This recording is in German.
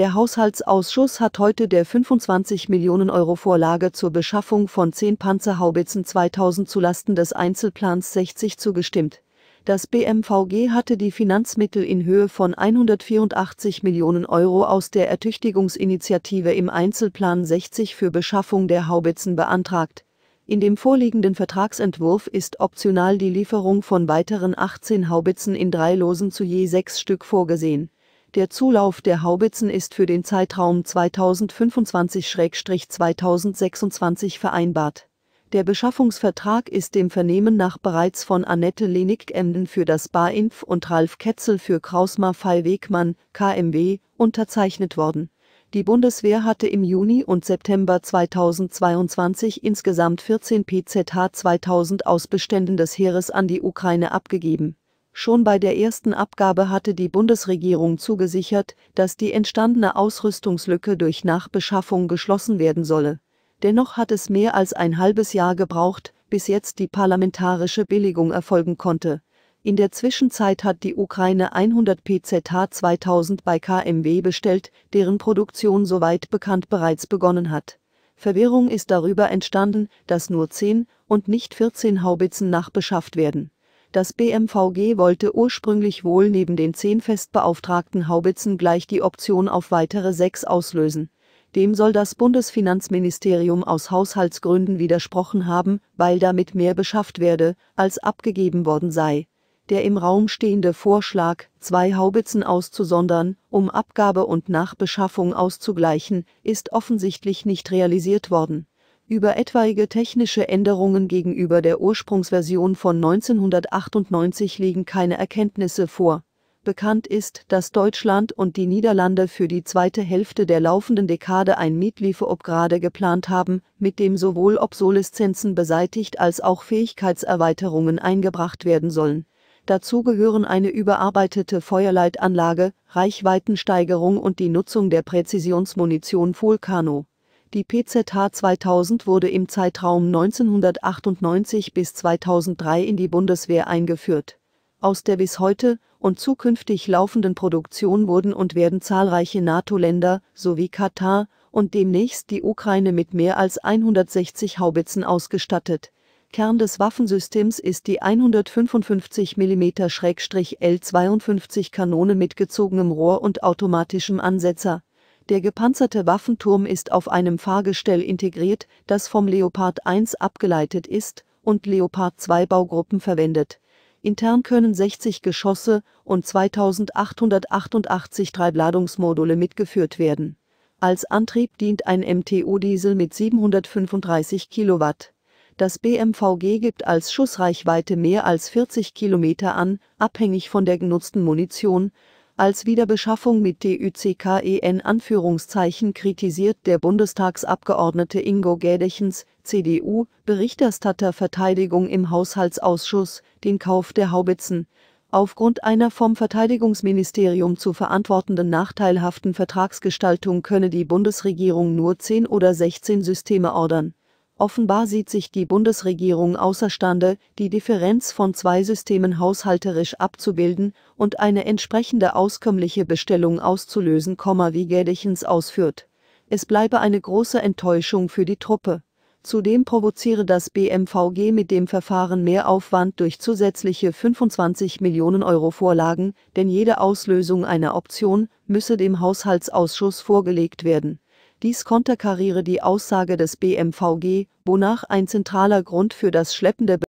Der Haushaltsausschuss hat heute der 25 Millionen Euro Vorlage zur Beschaffung von 10 Panzerhaubitzen 2000 zulasten des Einzelplans 60 zugestimmt. Das BMVG hatte die Finanzmittel in Höhe von 184 Millionen Euro aus der Ertüchtigungsinitiative im Einzelplan 60 für Beschaffung der Haubitzen beantragt. In dem vorliegenden Vertragsentwurf ist optional die Lieferung von weiteren 18 Haubitzen in drei Losen zu je sechs Stück vorgesehen der Zulauf der Haubitzen ist für den Zeitraum 2025-2026 vereinbart. Der Beschaffungsvertrag ist dem Vernehmen nach bereits von Annette Lenick-Emden für das BAINF und Ralf Ketzel für Krausmar Krausmaffei-Wegmann, KMW, unterzeichnet worden. Die Bundeswehr hatte im Juni und September 2022 insgesamt 14 PZH 2000 aus Beständen des Heeres an die Ukraine abgegeben Schon bei der ersten Abgabe hatte die Bundesregierung zugesichert, dass die entstandene Ausrüstungslücke durch Nachbeschaffung geschlossen werden solle. Dennoch hat es mehr als ein halbes Jahr gebraucht, bis jetzt die parlamentarische Billigung erfolgen konnte. In der Zwischenzeit hat die Ukraine 100 PZH 2000 bei KMW bestellt, deren Produktion soweit bekannt bereits begonnen hat. Verwirrung ist darüber entstanden, dass nur 10 und nicht 14 Haubitzen nachbeschafft werden. Das BMVG wollte ursprünglich wohl neben den zehn festbeauftragten Haubitzen gleich die Option auf weitere sechs auslösen. Dem soll das Bundesfinanzministerium aus Haushaltsgründen widersprochen haben, weil damit mehr beschafft werde, als abgegeben worden sei. Der im Raum stehende Vorschlag, zwei Haubitzen auszusondern, um Abgabe und Nachbeschaffung auszugleichen, ist offensichtlich nicht realisiert worden über etwaige technische Änderungen gegenüber der Ursprungsversion von 1998 liegen keine Erkenntnisse vor. Bekannt ist, dass Deutschland und die Niederlande für die zweite Hälfte der laufenden Dekade ein Mietliefeobgrade geplant haben, mit dem sowohl Obsoleszenzen beseitigt als auch Fähigkeitserweiterungen eingebracht werden sollen. Dazu gehören eine überarbeitete Feuerleitanlage, Reichweitensteigerung und die Nutzung der Präzisionsmunition Vulcano. Die PZH 2000 wurde im Zeitraum 1998 bis 2003 in die Bundeswehr eingeführt. Aus der bis heute und zukünftig laufenden Produktion wurden und werden zahlreiche NATO-Länder sowie Katar und demnächst die Ukraine mit mehr als 160 Haubitzen ausgestattet. Kern des Waffensystems ist die 155 mm L52 Kanone mit gezogenem Rohr und automatischem Ansetzer der gepanzerte Waffenturm ist auf einem Fahrgestell integriert, das vom Leopard 1 abgeleitet ist und Leopard 2 Baugruppen verwendet. Intern können 60 Geschosse und 2888 Treibladungsmodule mitgeführt werden. Als Antrieb dient ein MTU-Diesel mit 735 Kilowatt. Das BMVG gibt als Schussreichweite mehr als 40 Kilometer an, abhängig von der genutzten Munition, als Wiederbeschaffung mit TÜCKEN Anführungszeichen kritisiert der Bundestagsabgeordnete Ingo Gädechens, CDU, Berichterstatter Verteidigung im Haushaltsausschuss, den Kauf der Haubitzen, aufgrund einer vom Verteidigungsministerium zu verantwortenden nachteilhaften Vertragsgestaltung könne die Bundesregierung nur 10 oder 16 Systeme ordern Offenbar sieht sich die Bundesregierung außerstande, die Differenz von zwei Systemen haushalterisch abzubilden und eine entsprechende auskömmliche Bestellung auszulösen, wie Gädechens ausführt. Es bleibe eine große Enttäuschung für die Truppe. Zudem provoziere das BMVG mit dem Verfahren mehr Aufwand durch zusätzliche 25 Millionen Euro Vorlagen, denn jede Auslösung einer Option müsse dem Haushaltsausschuss vorgelegt werden dies konterkariere die Aussage des BMVG, wonach ein zentraler Grund für das schleppende